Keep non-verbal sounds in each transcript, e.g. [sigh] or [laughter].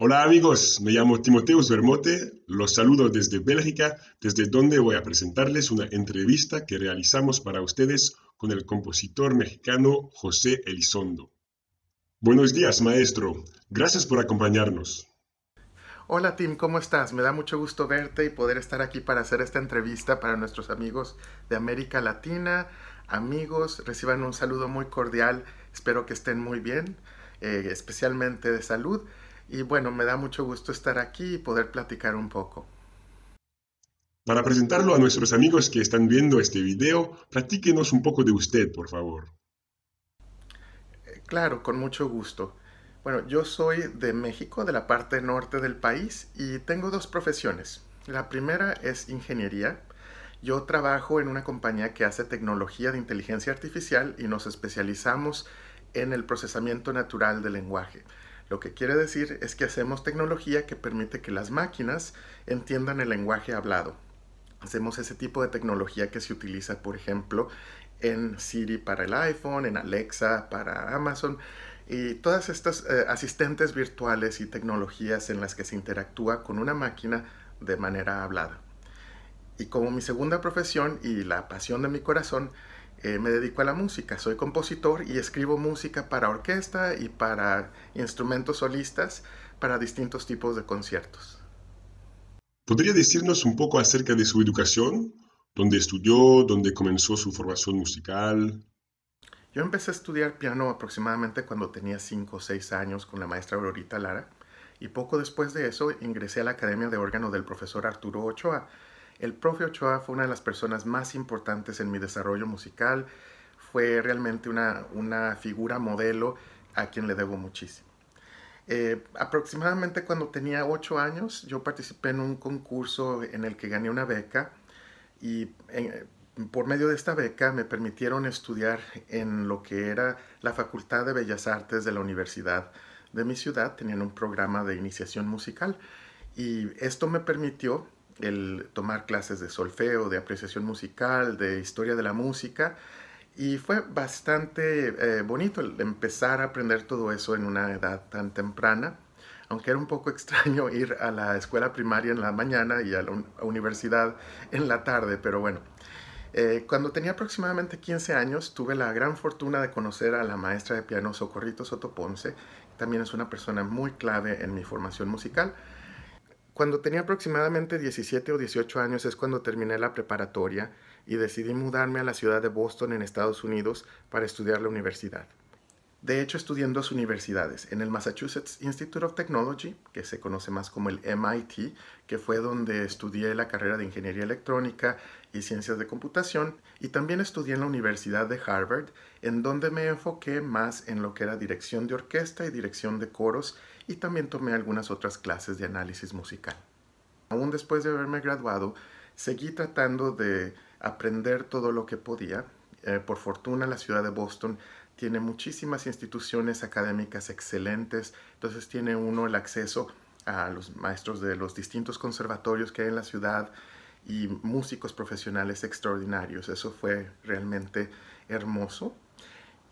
Hola amigos, me llamo Timoteus Bermote, los saludo desde Bélgica, desde donde voy a presentarles una entrevista que realizamos para ustedes con el compositor mexicano José Elizondo. Buenos días, maestro. Gracias por acompañarnos. Hola Tim, ¿cómo estás? Me da mucho gusto verte y poder estar aquí para hacer esta entrevista para nuestros amigos de América Latina. Amigos, reciban un saludo muy cordial, espero que estén muy bien, eh, especialmente de salud. Y bueno, me da mucho gusto estar aquí y poder platicar un poco. Para presentarlo a nuestros amigos que están viendo este video, platíquenos un poco de usted, por favor. Eh, claro, con mucho gusto. Bueno, yo soy de México, de la parte norte del país, y tengo dos profesiones. La primera es ingeniería. Yo trabajo en una compañía que hace tecnología de inteligencia artificial y nos especializamos en el procesamiento natural del lenguaje. Lo que quiere decir es que hacemos tecnología que permite que las máquinas entiendan el lenguaje hablado. Hacemos ese tipo de tecnología que se utiliza, por ejemplo, en Siri para el iPhone, en Alexa para Amazon y todas estas eh, asistentes virtuales y tecnologías en las que se interactúa con una máquina de manera hablada. Y como mi segunda profesión y la pasión de mi corazón, eh, me dedico a la música, soy compositor y escribo música para orquesta y para instrumentos solistas para distintos tipos de conciertos. ¿Podría decirnos un poco acerca de su educación? ¿Dónde estudió? ¿Dónde comenzó su formación musical? Yo empecé a estudiar piano aproximadamente cuando tenía 5 o 6 años con la maestra Aurorita Lara y poco después de eso ingresé a la Academia de Órgano del profesor Arturo Ochoa, el profe Ochoa fue una de las personas más importantes en mi desarrollo musical, fue realmente una, una figura modelo a quien le debo muchísimo. Eh, aproximadamente cuando tenía ocho años, yo participé en un concurso en el que gané una beca y eh, por medio de esta beca me permitieron estudiar en lo que era la Facultad de Bellas Artes de la Universidad de mi ciudad, tenían un programa de iniciación musical y esto me permitió el tomar clases de solfeo, de apreciación musical, de historia de la música. Y fue bastante eh, bonito empezar a aprender todo eso en una edad tan temprana, aunque era un poco [laughs] extraño ir a la escuela primaria en la mañana y a la universidad en la tarde, pero bueno. Eh, cuando tenía aproximadamente 15 años, tuve la gran fortuna de conocer a la maestra de piano Socorrito Soto Ponce También es una persona muy clave en mi formación musical. Cuando tenía aproximadamente 17 o 18 años es cuando terminé la preparatoria y decidí mudarme a la ciudad de Boston en Estados Unidos para estudiar la universidad. De hecho, estudié en dos universidades, en el Massachusetts Institute of Technology, que se conoce más como el MIT, que fue donde estudié la carrera de Ingeniería Electrónica y Ciencias de Computación, y también estudié en la Universidad de Harvard, en donde me enfoqué más en lo que era dirección de orquesta y dirección de coros y también tomé algunas otras clases de análisis musical. Aún después de haberme graduado, seguí tratando de aprender todo lo que podía. Eh, por fortuna, la ciudad de Boston tiene muchísimas instituciones académicas excelentes, entonces tiene uno el acceso a los maestros de los distintos conservatorios que hay en la ciudad y músicos profesionales extraordinarios. Eso fue realmente hermoso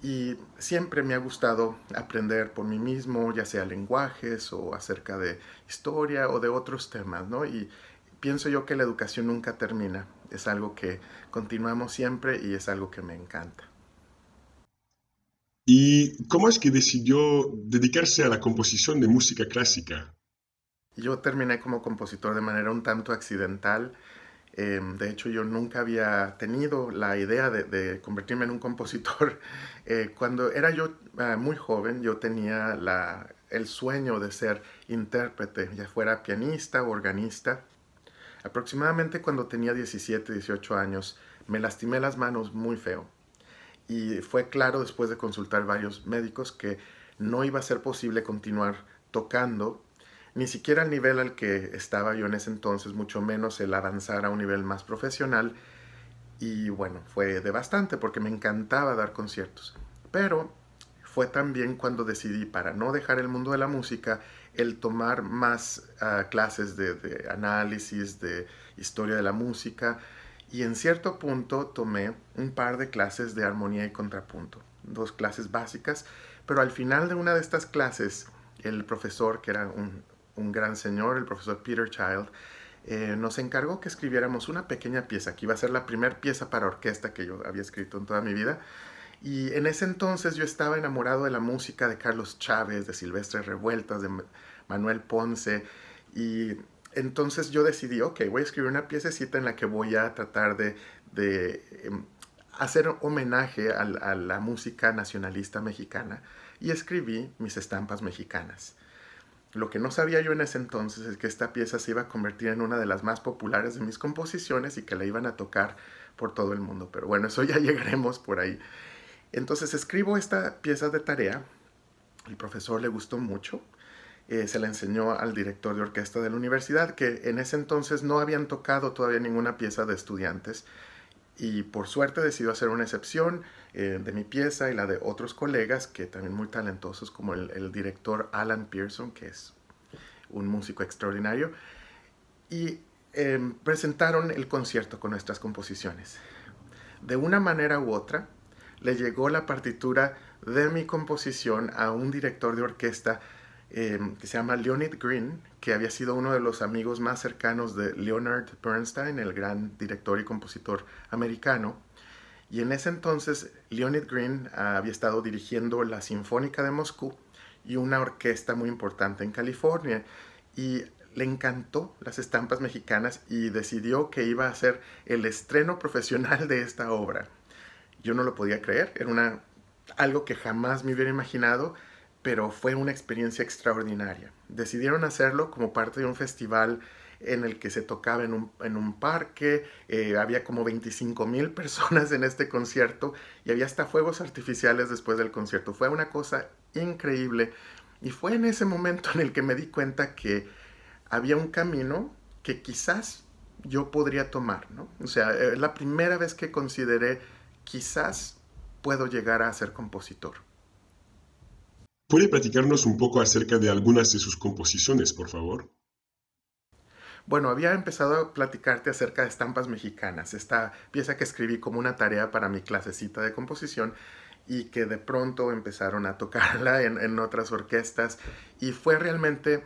y siempre me ha gustado aprender por mí mismo, ya sea lenguajes o acerca de historia o de otros temas, ¿no? Y pienso yo que la educación nunca termina, es algo que continuamos siempre y es algo que me encanta. ¿Y cómo es que decidió dedicarse a la composición de música clásica? Yo terminé como compositor de manera un tanto accidental. Em, de hecho, yo nunca había tenido la idea de, convertirme en un compositor. [laughs] Eh, cuando era yo ah, muy joven, yo tenía el sueño de ser intérprete, ya fuera pianista o organista. Aproximadamente cuando tenía 17, 18 años, me lastimé las manos muy feo. Y fue claro después de consultar varios médicos que no iba a ser posible continuar tocando ni siquiera al nivel al que estaba yo en ese entonces, mucho menos el avanzar a un nivel más profesional. Y bueno, fue de bastante porque me encantaba dar conciertos. Pero fue también cuando decidí, para no dejar el mundo de la música, el tomar más ah, clases de análisis, de historia de la música. Y en cierto punto tomé un par de clases de armonía y contrapunto, dos clases básicas. Pero al final de una de estas clases, el profesor, que era un, un gran señor, el profesor Peter Child, eh, nos encargó que escribiéramos una pequeña pieza, que iba a ser la primera pieza para orquesta que yo había escrito en toda mi vida. Y en ese entonces yo estaba enamorado de la música de Carlos Chávez, de Silvestre Revueltas, de Manuel Ponce. Y entonces yo decidí, ok, voy a escribir una piececita en la que voy a tratar de, em, hacer homenaje a la música nacionalista mexicana. Y escribí mis estampas mexicanas. Lo que no sabía yo en ese entonces es que esta pieza se iba a convertir en una de las más populares de mis composiciones y que la iban a tocar por todo el mundo. Pero bueno, eso ya [laughs] llegaremos por ahí. Entonces escribo esta pieza de tarea. El profesor le gustó mucho. Eh, se la enseñó al director de orquesta de la universidad, que en ese entonces no habían tocado todavía ninguna pieza de estudiantes. Y por suerte decidió hacer una excepción eh, de mi pieza y la de otros colegas que también muy talentosos, como el, director Alan Pearson, que es un músico extraordinario. Y em, presentaron el concierto con nuestras composiciones. De una manera u otra, le llegó la partitura de mi composición a un director de orquesta Em, que se llama Leonid Green, que había sido uno de los amigos más cercanos de Leonard Bernstein, el gran director y compositor americano. Y en ese entonces Leonid Green había estado dirigiendo la Sinfónica de Moscú y una orquesta muy importante en California. Y le encantó las estampas mexicanas y decidió que iba a ser el estreno profesional de esta obra. Yo no lo podía creer, era una, algo que jamás me hubiera imaginado pero fue una experiencia extraordinaria. Decidieron hacerlo como parte de un festival en el que se tocaba en un, parque, eh, había como 25 mil [laughs] personas en este concierto y había hasta fuegos artificiales después del concierto. Fue una cosa increíble y fue en ese momento en el que me di cuenta que había un camino que quizás yo podría tomar, ¿no? O sea, eh, la primera vez que consideré quizás puedo llegar a ser compositor. ¿Puede platicarnos un poco acerca de algunas de sus composiciones, por favor? Bueno, había empezado a platicarte acerca de estampas mexicanas, esta pieza que escribí como una tarea para mi clasecita de composición y que de pronto empezaron a tocarla en, otras orquestas y fue realmente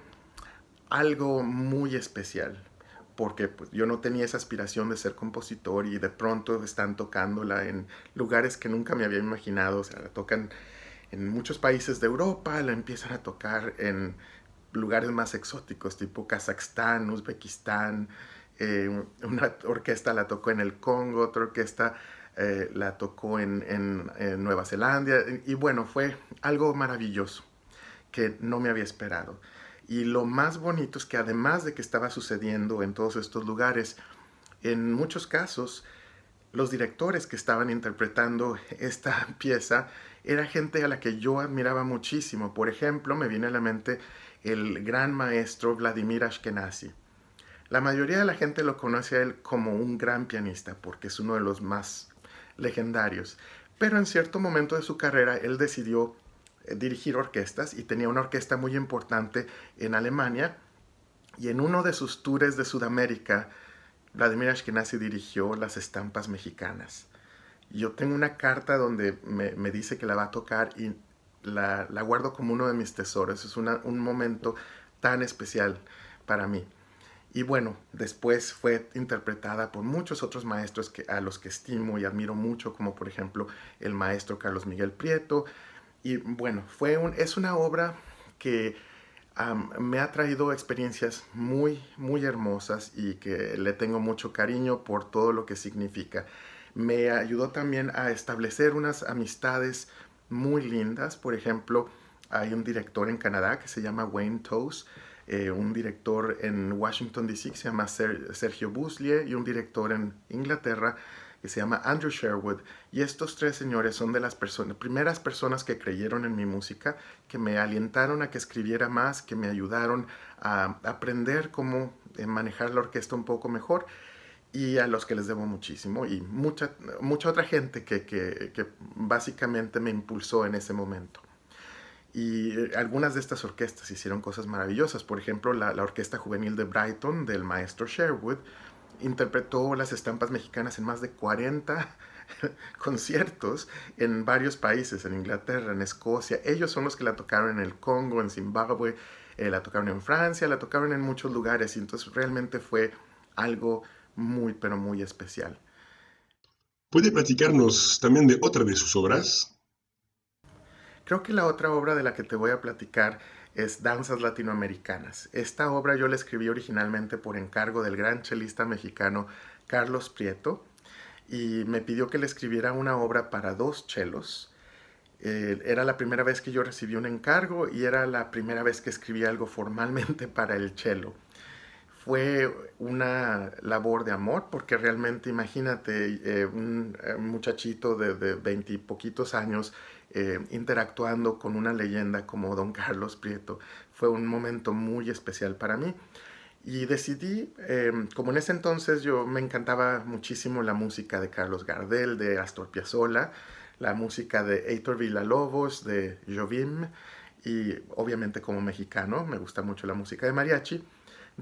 algo muy especial porque pues, yo no tenía esa aspiración de ser compositor y de pronto están tocándola en lugares que nunca me había imaginado, o sea, la tocan en muchos países de Europa, la empiezan a tocar en lugares más exóticos, tipo Kazajstán, Uzbekistán, eh, una orquesta la tocó en el Congo, otra orquesta eh, la tocó en, Nueva Zelanda, y bueno, fue algo maravilloso que no me había esperado. Y lo más bonito es que además de que estaba sucediendo en todos estos lugares, en muchos casos los directores que estaban interpretando esta [laughs] pieza era gente a la que yo admiraba muchísimo. Por ejemplo, me viene a la mente el gran maestro Vladimir Ashkenazi. La mayoría de la gente lo conoce a él como un gran pianista porque es uno de los más legendarios. Pero en cierto momento de su carrera él decidió eh, dirigir orquestas y tenía una orquesta muy importante en Alemania y en uno de sus tours de Sudamérica Vladimir Ashkenazi dirigió las estampas mexicanas. Yo tengo una carta donde me, dice que la va a tocar y la, guardo como uno de mis tesoros. Es un momento tan especial para mí. Y bueno, después fue interpretada por muchos otros maestros que, a los que estimo y admiro mucho, como por ejemplo el maestro Carlos Miguel Prieto. Y bueno, fue un, es una obra que me ha traído experiencias muy, muy hermosas y que le tengo mucho cariño por todo lo que significa. Me ayudó también a establecer unas amistades muy lindas. Por ejemplo, hay un director en Canadá que se llama Wayne Toast, eh, un director en Washington, D.C. que se llama Sergio Buslie y un director en Inglaterra que se llama Andrew Sherwood, y estos tres señores son de las personas, primeras personas que creyeron en mi música, que me alentaron a que escribiera más, que me ayudaron a aprender cómo eh, manejar la orquesta un poco mejor, y a los que les debo muchísimo, y mucha, mucha otra gente que, básicamente me impulsó en ese momento. Y eh, algunas de estas orquestas hicieron cosas maravillosas. Por ejemplo, la, Orquesta Juvenil de Brighton del maestro Sherwood interpretó las estampas mexicanas en más de 40 [laughs] conciertos en varios países, en Inglaterra, en Escocia. Ellos son los que la tocaron en el Congo, en Zimbabue, eh, la tocaron en Francia, la tocaron en muchos lugares y entonces realmente fue algo muy, pero muy especial. ¿Puede platicarnos también de otra de sus obras? Creo que la otra obra de la que te voy a platicar es Danzas Latinoamericanas. Esta obra yo la escribí originalmente por encargo del gran chelista mexicano Carlos Prieto y me pidió que le escribiera una obra para dos chelos. Eh, era la primera vez que yo recibí un encargo y era la primera vez que escribí algo formalmente [laughs] para el chelo. Fue una labor de amor porque realmente imagínate eh, eh, un muchachito de, veinte y poquitos años eh, interactuando con una leyenda como Don Carlos Prieto. Fue un momento muy especial para mí. Y decidí, em, como en ese entonces yo me encantaba muchísimo la música de Carlos Gardel, de Astor Piazzolla, la música de Heitor Villalobos, de Jovim, y obviamente como mexicano me gusta mucho la música de mariachi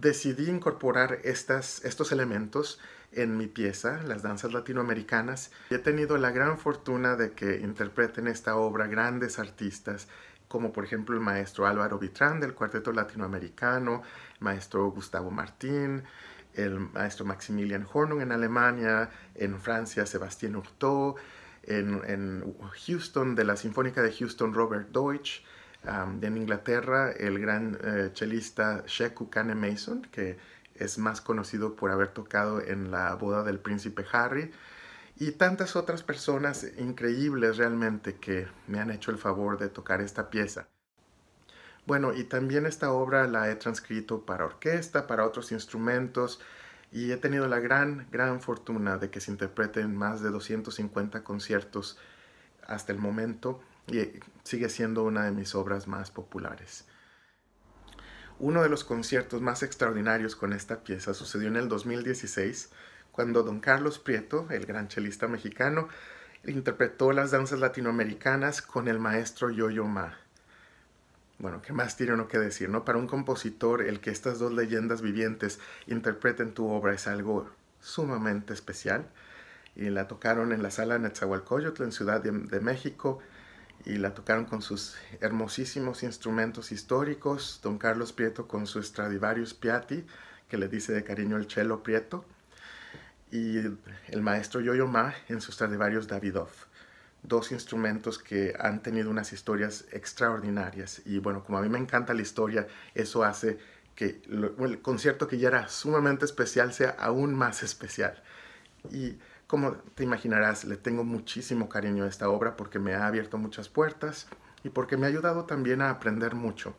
decidí incorporar estos elementos en mi pieza, las danzas latinoamericanas. He tenido la gran fortuna de que interpreten esta obra grandes artistas, como por ejemplo el maestro Álvaro Vitrán del Cuarteto Latinoamericano, el maestro Gustavo Martín, el maestro Maximilian Hornung en Alemania, en Francia Sebastián Urteau, en Houston, de la Sinfónica de Houston Robert Deutsch, en Inglaterra, el gran eh, chelista Sheku Kane Mason, que es más conocido por haber tocado en la boda del príncipe Harry, y tantas otras personas increíbles realmente que me han hecho el favor de tocar esta pieza. Bueno, y también esta obra la he transcrito para orquesta, para otros instrumentos, y he tenido la gran, gran fortuna de que se interpreten más de 250 conciertos hasta el momento y sigue siendo una de mis obras más populares. Uno de los conciertos más extraordinarios con esta pieza sucedió en el 2016, cuando don Carlos Prieto, el gran chelista mexicano, interpretó las danzas latinoamericanas con el maestro Yo-Yo Ma. Bueno, ¿qué más tiene uno que decir? No? Para un compositor, el que estas dos leyendas vivientes interpreten tu obra es algo sumamente especial. Y la tocaron en la sala Netzahualcoyotl, en Ciudad de México, y la tocaron con sus hermosísimos instrumentos históricos, don Carlos Prieto con su Stradivarius Piatti, que le dice de cariño el cello Prieto, y el maestro Yoyo Ma en su Stradivarius Davidov. Dos instrumentos que han tenido unas historias extraordinarias. Y bueno, como a mí me encanta la historia, eso hace que el concierto que ya era sumamente especial sea aún más especial. Y como te imaginarás, le tengo muchísimo cariño a esta obra porque me ha abierto muchas puertas y porque me ha ayudado también a aprender mucho.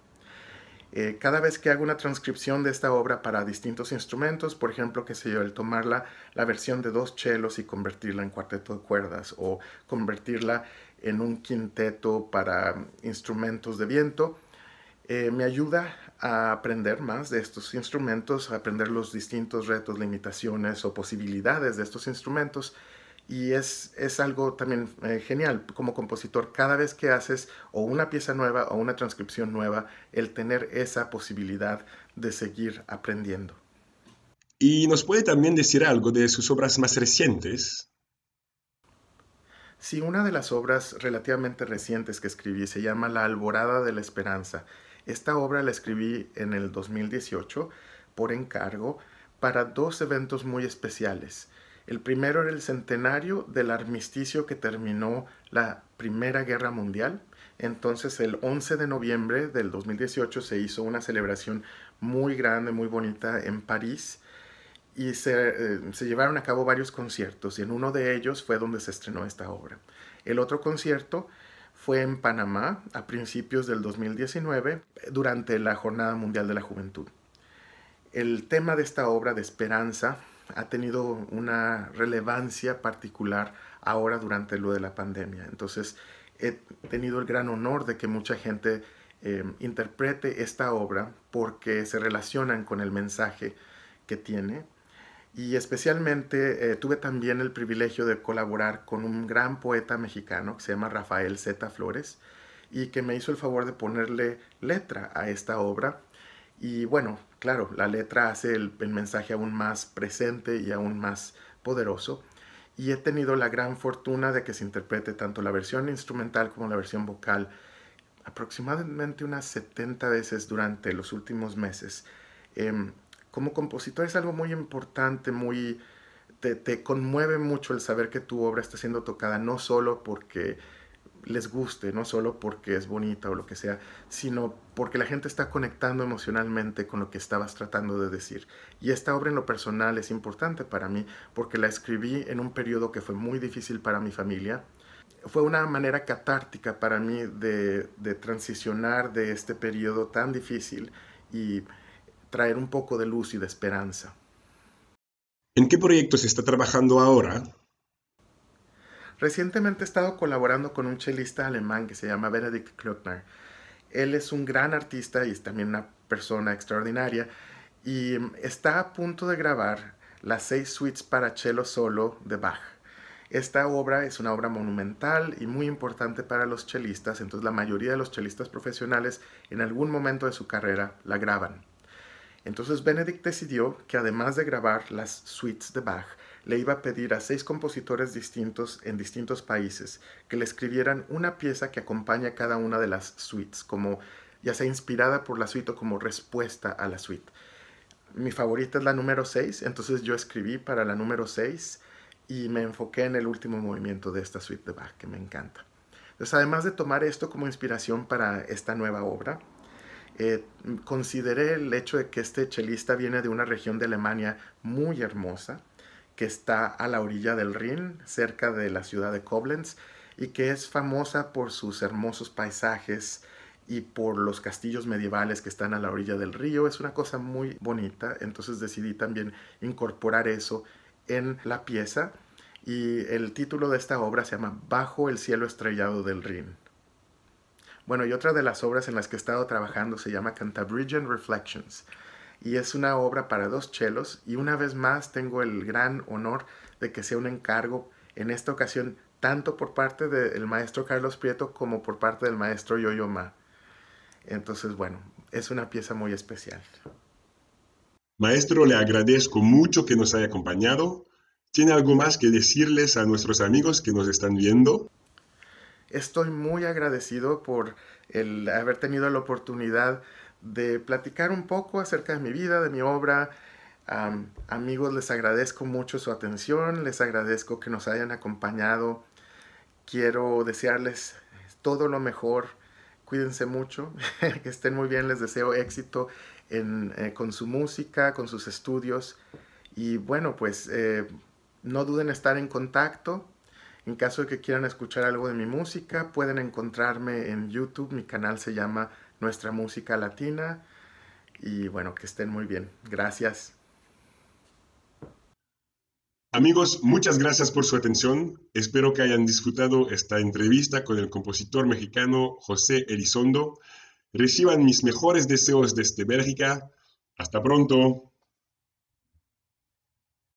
Eh, cada vez que hago una transcripción de esta obra para distintos instrumentos, por ejemplo, qué sé yo, el tomar la, la versión de dos chelos y convertirla en cuarteto de cuerdas o convertirla en un quinteto para instrumentos de viento, eh, me ayuda a aprender más de estos instrumentos, a aprender los distintos retos, limitaciones o posibilidades de estos instrumentos. Y es, algo también eh, genial como compositor, cada vez que haces o una pieza nueva o una transcripción nueva, el tener esa posibilidad de seguir aprendiendo. ¿Y nos puede también decir algo de sus obras más recientes? Sí, una de las obras relativamente recientes que escribí se llama La Alborada de la Esperanza esta obra la escribí en el 2018 por encargo para dos eventos muy especiales. El primero era el centenario del armisticio que terminó la Primera Guerra Mundial. Entonces el 11 de noviembre del 2018 se hizo una celebración muy grande, muy bonita en París y se, eh, se, llevaron a cabo varios conciertos y en uno de ellos fue donde se estrenó esta obra. El otro concierto fue en Panamá a principios del 2019 durante la Jornada Mundial de la Juventud. El tema de esta obra de esperanza ha tenido una relevancia particular ahora durante lo de la pandemia. Entonces he tenido el gran honor de que mucha gente eh, interprete esta obra porque se relacionan con el mensaje que tiene y especialmente eh, tuve también el privilegio de colaborar con un gran poeta mexicano que se llama Rafael Zeta Flores y que me hizo el favor de ponerle letra a esta obra. Y bueno, claro, la letra hace el, mensaje aún más presente y aún más poderoso. Y he tenido la gran fortuna de que se interprete tanto la versión instrumental como la versión vocal aproximadamente unas 70 veces durante los últimos meses. Em, como compositor es algo muy importante, muy... Te, conmueve mucho el saber que tu obra está siendo tocada, no solo porque les guste, no solo porque es bonita o lo que sea, sino porque la gente está conectando emocionalmente con lo que estabas tratando de decir. Y esta obra en lo personal es importante para mí porque la escribí en un periodo que fue muy difícil para mi familia. Fue una manera catártica para mí de, de transicionar de este periodo tan difícil y traer un poco de luz y de esperanza. ¿En qué proyecto se está trabajando ahora? Recientemente he estado colaborando con un chelista alemán que se llama Benedikt Klöckner. Él es un gran artista y es también una persona extraordinaria y em, está a punto de grabar las seis suites para cello solo de Bach. Esta obra es una obra monumental y muy importante para los chelistas, entonces la mayoría de los chelistas profesionales en algún momento de su carrera la graban. Entonces Benedict decidió que además de grabar las suites de Bach, le iba a pedir a seis compositores distintos en distintos países que le escribieran una pieza que acompañe a cada una de las suites, como ya sea inspirada por la suite o como respuesta a la suite. Mi favorita es la número 6, entonces yo escribí para la número 6 y me enfoqué en el último movimiento de esta suite de Bach, que me encanta. Entonces, además de tomar esto como inspiración para esta nueva obra, eh, consideré el hecho de que este chelista viene de una región de Alemania muy hermosa, que está a la orilla del Rin, cerca de la ciudad de Koblenz, y que es famosa por sus hermosos paisajes y por los castillos medievales que están a la orilla del río. Es una cosa muy bonita, entonces decidí también incorporar eso en la pieza y el título de esta obra se llama Bajo el cielo estrellado del Rin. Bueno, y otra de las obras en las que he estado trabajando se llama Cantabrigian Reflections y es una obra para dos chelos y una vez más tengo el gran honor de que sea un encargo en esta ocasión tanto por parte del maestro Carlos Prieto como por parte del maestro Yoyo Ma. Entonces, bueno, es una pieza muy especial. Maestro, le agradezco mucho que nos haya acompañado. ¿Tiene algo más que decirles a nuestros amigos que nos están viendo? Estoy muy agradecido por el haber tenido la oportunidad de platicar un poco acerca de mi vida, de mi obra. amigos, les agradezco mucho su atención, les agradezco que nos hayan acompañado. Quiero desearles todo lo mejor, cuídense mucho, [laughs] que estén muy bien, les deseo éxito eh, con su música, con sus estudios. Y bueno, pues eh, no duden en estar en contacto. En caso de que quieran escuchar algo de mi música, pueden encontrarme en YouTube. Mi canal se llama Nuestra Música Latina. Y bueno, que estén muy bien. Gracias. Amigos, muchas gracias por su atención. Espero que hayan disfrutado esta entrevista con el compositor mexicano José Elizondo. Reciban mis mejores deseos desde Bélgica. Hasta pronto.